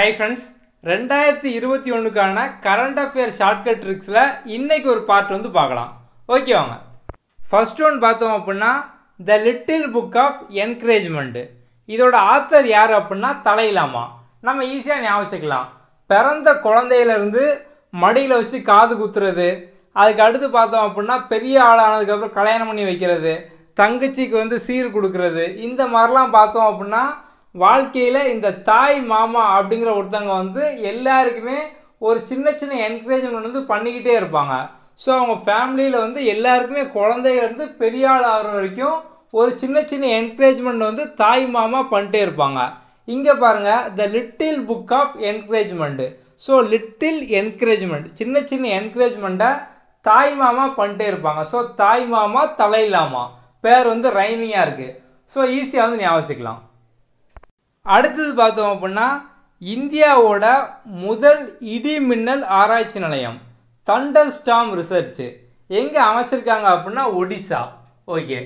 high friends ரெண்டாயிரத்தி இருபத்தி ஒன்றுக்கான கரண்ட் அஃபேர் ஷார்ட்கட் ட்ரிக்ஸில் இன்றைக்கி ஒரு பார்ட் வந்து பார்க்கலாம் ஓகே வாங்க ஃபஸ்ட் ஒன் பார்த்தோம் அப்படின்னா த லிட்டில் புக் ஆஃப் என்கரேஜ்மெண்ட்டு இதோட ஆத்தர் யார் அப்படின்னா தலையிலாமா நம்ம ஈஸியாக ஞாபகிக்கலாம் பிறந்த குழந்தையிலேருந்து மடியில் வச்சு காது குத்துறது அதுக்கு அடுத்து பார்த்தோம் அப்படின்னா பெரிய ஆளானதுக்கப்புறம் கல்யாணம் பண்ணி வைக்கிறது தங்கச்சிக்கு வந்து சீர் கொடுக்கறது இந்த மாதிரிலாம் பார்த்தோம் அப்படின்னா வாழ்க்கையில் இந்த தாய் மாமா அப்படிங்கிற ஒருத்தவங்க வந்து எல்லாருக்குமே ஒரு சின்ன சின்ன என்கரேஜ்மெண்ட் வந்து பண்ணிக்கிட்டே இருப்பாங்க ஸோ அவங்க ஃபேமிலியில் வந்து எல்லாருக்குமே குழந்தையிலேருந்து பெரிய ஆள் ஆகிற வரைக்கும் ஒரு சின்ன சின்ன என்கரேஜ்மெண்ட் வந்து தாய் மாமா பண்ணிட்டே இருப்பாங்க இங்கே பாருங்கள் the little book of encouragement so little encouragement சின்ன சின்ன என்கரேஜ்மெண்ட்டை தாய் மாமா பண்ணிட்டே இருப்பாங்க ஸோ தாய் மாமா தலையிலாமா பேர் வந்து ரைனிங்காக இருக்குது ஸோ ஈஸியாக வந்து ஞாபகம் வச்சுக்கலாம் அடுத்தது பார்த்தோம் அப்படின்னா இந்தியாவோட முதல் இடி மின்னல் ஆராய்ச்சி நிலையம் தண்டர் ஸ்டாம் ரிசர்ச்சு எங்கே அமைச்சிருக்காங்க அப்படின்னா ஒடிசா ஓகே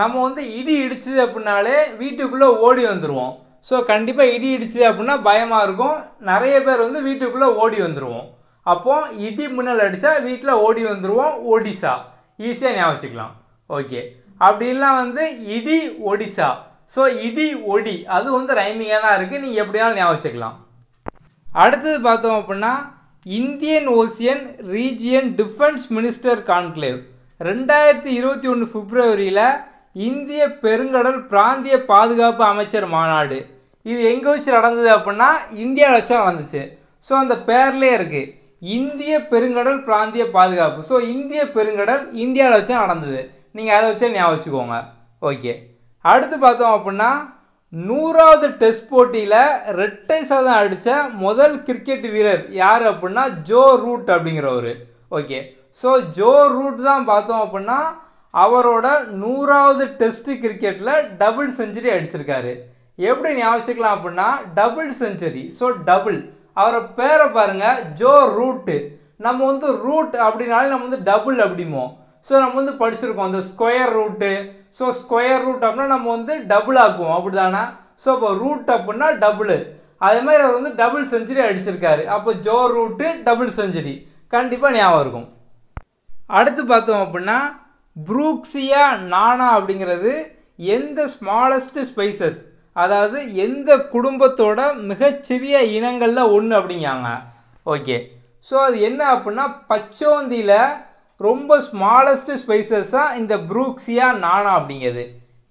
நம்ம வந்து இடி இடிச்சது அப்படின்னாலே வீட்டுக்குள்ளே ஓடி வந்துடுவோம் ஸோ கண்டிப்பாக இடி இடிச்சது அப்படின்னா பயமாக இருக்கும் நிறைய பேர் வந்து வீட்டுக்குள்ளே ஓடி வந்துடுவோம் அப்போது இடி மின்னல் அடித்தா வீட்டில் ஓடி வந்துடுவோம் ஒடிசா ஈஸியாக ஞாபகம் வச்சுக்கலாம் ஓகே அப்படின்லாம் வந்து இடி ஒடிசா ஸோ இடி ஒடி அது வந்து ரைமிங்காக தான் இருக்குது நீங்கள் எப்படினாலும் ஞாபகம் அடுத்தது பார்த்தோம் அப்படின்னா Indian ocean region defence minister conclave ரெண்டாயிரத்தி இருபத்தி ஒன்று பிப்ரவரியில் இந்திய பெருங்கடல் பிராந்திய பாதுகாப்பு அமைச்சர் மாநாடு இது எங்கே வச்சு நடந்தது அப்படின்னா இந்தியாவில் வச்சு நடந்துச்சு ஸோ அந்த பேர்லேயே இருக்குது இந்திய பெருங்கடல் பிராந்திய பாதுகாப்பு ஸோ இந்திய பெருங்கடல் இந்தியாவில் வச்சு நடந்தது நீங்கள் அதை வச்சு ஞாபகம் வச்சுக்கோங்க ஓகே அடுத்து பார்த்தோம் அப்படின்னா நூறாவது டெஸ்ட் போட்டியில் ரெட்டை சதம் அடித்த முதல் கிரிக்கெட் வீரர் யார் அப்படின்னா ஜோ ரூட் அப்படிங்கிறவர் ஓகே ஸோ ஜோ ரூட் தான் பார்த்தோம் அப்படின்னா அவரோட நூறாவது டெஸ்ட் கிரிக்கெட்டில் டபுள் செஞ்சுரி அடிச்சிருக்காரு எப்படி ஞாபகம் அப்படின்னா டபுள் செஞ்சுரி ஸோ டபுள் அவரை பேரை பாருங்கள் ஜோ ரூட்டு நம்ம வந்து ரூட் அப்படின்னாலே நம்ம வந்து டபுள் அப்படிமோ ஸோ நம்ம வந்து படிச்சிருக்கோம் அந்த square root so square root அப்படின்னா நம்ம வந்து டபுள் ஆக்குவோம் அப்படி தானே ஸோ இப்போ ரூட் அப்புடின்னா டபுள் அதே மாதிரி அவர் வந்து டபுள் செஞ்சுரி அடிச்சிருக்காரு அப்போ ஜோ ரூட்டு டபுள் செஞ்சுரி கண்டிப்பாக ஞாபகம் இருக்கும் அடுத்து பார்த்தோம் அப்படின்னா ப்ரூக்ஸியா நானா அப்படிங்கிறது எந்த ஸ்மாலஸ்ட் ஸ்பைசஸ் அதாவது எந்த குடும்பத்தோட மிகச்சிறிய இனங்களில் ஒன்று அப்படிங்காங்க ஓகே ஸோ அது என்ன அப்படின்னா பச்சோந்தியில் ரொம்ப ஸ்மாலஸ்ட் ஸ்பைசஸ் தான் இந்த ப்ரூக்ஸியா நானா அப்படிங்கிறது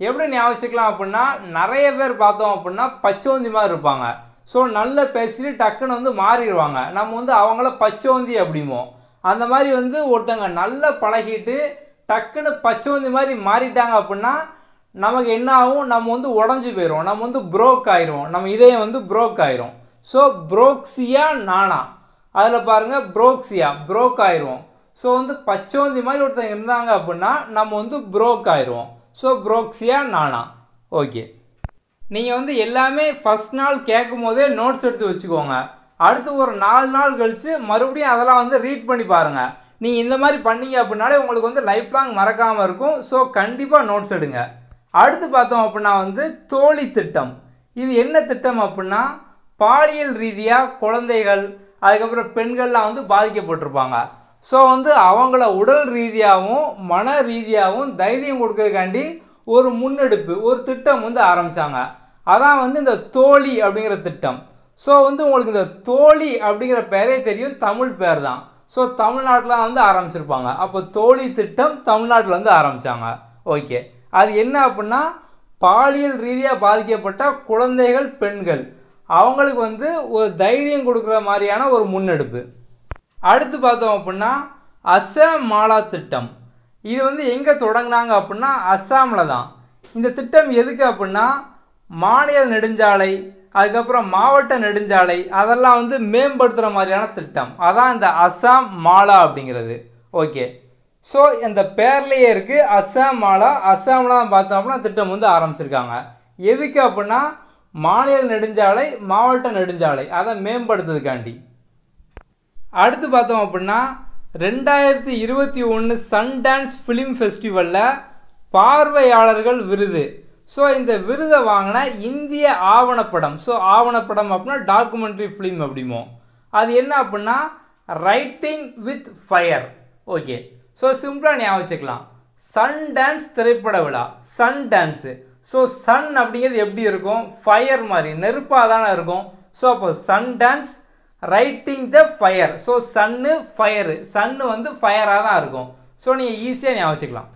எப்படி ஞாபகம் அப்படின்னா நிறைய பேர் பார்த்தோம் அப்படின்னா பச்சோந்தி மாதிரி இருப்பாங்க ஸோ நல்ல பேசிட்டு டக்குன்னு வந்து மாறிடுவாங்க நம்ம வந்து அவங்கள பச்சோந்தி அப்படிமோ அந்த மாதிரி வந்து ஒருத்தங்க நல்லா பழகிட்டு டக்குன்னு பச்சோந்தி மாதிரி மாறிட்டாங்க அப்படின்னா நமக்கு என்ன ஆகும் நம்ம வந்து உடஞ்சி போயிடும் நம்ம வந்து புரோக் ஆயிரும் நம்ம இதயம் வந்து புரோக் ஆயிரும் ஸோ புரோக்ஸியா நானா அதில் பாருங்கள் புரோக்ஸியா புரோக் ஆயிரும் ஸோ வந்து பச்சோந்தி மாதிரி ஒருத்தங்க இருந்தாங்க அப்படின்னா நம்ம வந்து ப்ரோக் ஆயிடுவோம் ஸோ புரோக்ஸியா நானா ஓகே நீங்கள் வந்து எல்லாமே ஃபஸ்ட் நாள் கேட்கும் போதே நோட்ஸ் எடுத்து வச்சுக்கோங்க அடுத்து ஒரு நாலு நாள் கழித்து மறுபடியும் அதெல்லாம் வந்து ரீட் பண்ணி பாருங்கள் நீங்கள் இந்த மாதிரி பண்ணீங்க அப்படின்னாலே உங்களுக்கு வந்து லைஃப் லாங் மறக்காமல் இருக்கும் ஸோ கண்டிப்பாக நோட்ஸ் எடுங்க அடுத்து பார்த்தோம் அப்படின்னா வந்து தோழி திட்டம் இது என்ன திட்டம் அப்படின்னா பாலியல் ரீதியாக குழந்தைகள் அதுக்கப்புறம் பெண்கள்லாம் வந்து பாதிக்கப்பட்டிருப்பாங்க ஸோ வந்து அவங்கள உடல் ரீதியாகவும் மன ரீதியாகவும் தைரியம் கொடுக்கறதுக்காண்டி ஒரு முன்னெடுப்பு ஒரு திட்டம் வந்து ஆரம்பித்தாங்க அதான் வந்து இந்த தோழி அப்படிங்கிற திட்டம் ஸோ வந்து உங்களுக்கு இந்த தோழி அப்படிங்கிற பெயரே தெரியும் தமிழ் பேர் தான் ஸோ தமிழ்நாட்டில் வந்து ஆரம்பிச்சிருப்பாங்க அப்போ தோழி திட்டம் தமிழ்நாட்டில் வந்து ஆரம்பித்தாங்க ஓகே அது என்ன அப்படின்னா பாலியல் ரீதியாக பாதிக்கப்பட்ட குழந்தைகள் பெண்கள் அவங்களுக்கு வந்து ஒரு தைரியம் கொடுக்குற மாதிரியான ஒரு முன்னெடுப்பு அடுத்து பார்த்தோம் அப்படின்னா மாலா திட்டம் இது வந்து எங்கே தொடங்கினாங்க அப்படின்னா அஸ்ஸாமில் தான் இந்த திட்டம் எதுக்கு அப்படின்னா மாநில நெடுஞ்சாலை அதுக்கப்புறம் மாவட்ட நெடுஞ்சாலை அதெல்லாம் வந்து மேம்படுத்துகிற மாதிரியான திட்டம் அதான் இந்த அஸ்ஸாம் மாலா அப்படிங்கிறது ஓகே ஸோ இந்த பேர்லேயே இருக்குது அஸ்ஸாம் மாலா அஸ்ஸாமில் தான் பார்த்தோம் அப்படின்னா திட்டம் வந்து ஆரம்பிச்சிருக்காங்க எதுக்கு அப்படின்னா மாநில நெடுஞ்சாலை மாவட்ட நெடுஞ்சாலை அதை மேம்படுத்துறதுக்காண்டி அடுத்து பார்த்தோம் அப்படின்னா ரெண்டாயிரத்தி இருபத்தி ஒன்று சன் டான்ஸ் ஃபிலிம் ஃபெஸ்டிவலில் பார்வையாளர்கள் விருது ஸோ இந்த விருதை வாங்கின இந்திய ஆவணப்படம் ஸோ ஆவணப்படம் அப்படின்னா டாக்குமெண்ட்ரி ஃபிலிம் அப்படிமோ அது என்ன அப்படின்னா writing with fire okay so சிம்பிளாக ஞாபகம் வச்சுக்கலாம் சன் டான்ஸ் திரைப்பட விழா சன் டான்ஸு ஸோ சன் அப்படிங்கிறது எப்படி இருக்கும் ஃபயர் மாதிரி நெருப்பாக தானே இருக்கும் ஸோ அப்போ sun dance writing the fire so sun fire sun வந்து ஃபயராக தான் இருக்கும் ஸோ நீங்கள் ஈஸியாக ஞாபகிக்கலாம்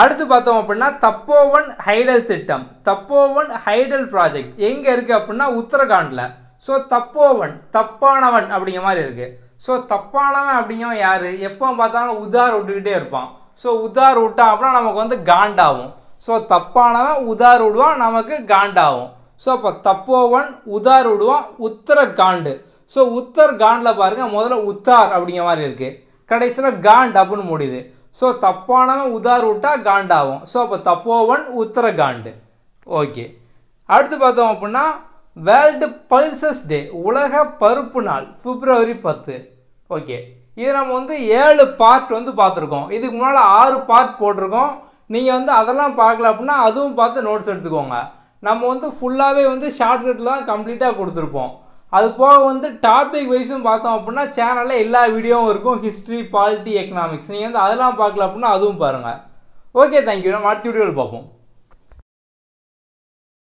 அடுத்து பார்த்தோம் அப்படின்னா தப்போவன் ஹைடல் திட்டம் தப்போவன் ஹைடல் ப்ராஜெக்ட் எங்கே இருக்குது அப்படின்னா உத்தரகாண்டில் ஸோ தப்போவன் தப்பானவன் அப்படிங்கிற மாதிரி இருக்குது ஸோ தப்பானவன் அப்படிங்கிறவன் யார் எப்போ பார்த்தாலும் உதார் விட்டுக்கிட்டே இருப்பான் ஸோ உதார் விட்டான் அப்படின்னா நமக்கு வந்து காண்டாகும் ஸோ தப்பானவன் உதார் விடுவான் நமக்கு காண்டாகும் ஸோ அப்போ தப்போவன் உதார் விடுவான் உத்தரகாண்டு ஸோ உத்தர் காண்டில் பாருங்கள் முதல்ல உத்தார் அப்படிங்கிற மாதிரி இருக்குது கடைசியில் காண்ட் அப்படின்னு முடியுது ஸோ தப்பானவன் உதார் விட்டால் காண்டாகும் ஸோ அப்போ தப்போவன் உத்தர காண்டு ஓகே அடுத்து பார்த்தோம் அப்படின்னா வேர்ல்டு பல்சஸ் டே உலக பருப்பு நாள் பிப்ரவரி பத்து ஓகே இது நம்ம வந்து ஏழு பார்ட் வந்து பார்த்துருக்கோம் இதுக்கு முன்னால் ஆறு பார்ட் போட்டிருக்கோம் நீங்கள் வந்து அதெல்லாம் பார்க்கல அப்படின்னா அதுவும் பார்த்து நோட்ஸ் எடுத்துக்கோங்க நம்ம வந்து ஃபுல்லாகவே வந்து ஷார்ட்கட்டில் தான் கம்ப்ளீட்டாக கொடுத்துருப்போம் அது போக வந்து டாபிக் வைஸும் பார்த்தோம் அப்படின்னா சேனலில் எல்லா வீடியோவும் இருக்கும் ஹிஸ்ட்ரி பாலிட்டி எக்கனாமிக்ஸ் நீங்கள் வந்து அதெல்லாம் பார்க்கல அப்படின்னா அதுவும் பாருங்கள் ஓகே தேங்க்யூ நம்ம அடுத்த வீடியோவில் பார்ப்போம்